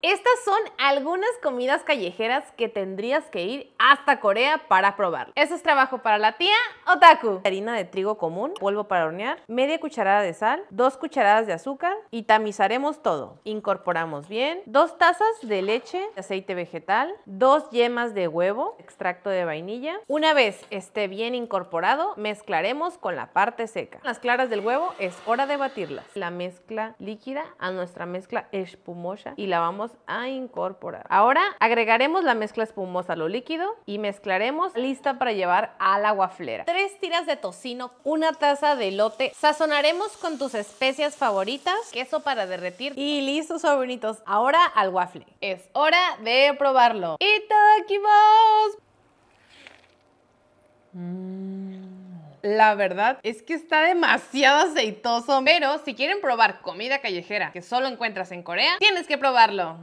Estas son algunas comidas callejeras que tendrías que ir hasta Corea para probar. Eso es trabajo para la tía Otaku. Harina de trigo común, polvo para hornear, media cucharada de sal, dos cucharadas de azúcar y tamizaremos todo. Incorporamos bien, dos tazas de leche, aceite vegetal, dos yemas de huevo, extracto de vainilla. Una vez esté bien incorporado, mezclaremos con la parte seca. Las claras del huevo es hora de batirlas. La mezcla líquida a nuestra mezcla espumosa y la vamos a incorporar. Ahora agregaremos la mezcla espumosa a lo líquido y mezclaremos lista para llevar a la guaflera. Tres tiras de tocino, una taza de elote, sazonaremos con tus especias favoritas, queso para derretir y listos sobrinitos, ahora al waffle. Es hora de probarlo. Y todo aquí vamos. Mm. La verdad es que está demasiado aceitoso. Pero si quieren probar comida callejera que solo encuentras en Corea, tienes que probarlo.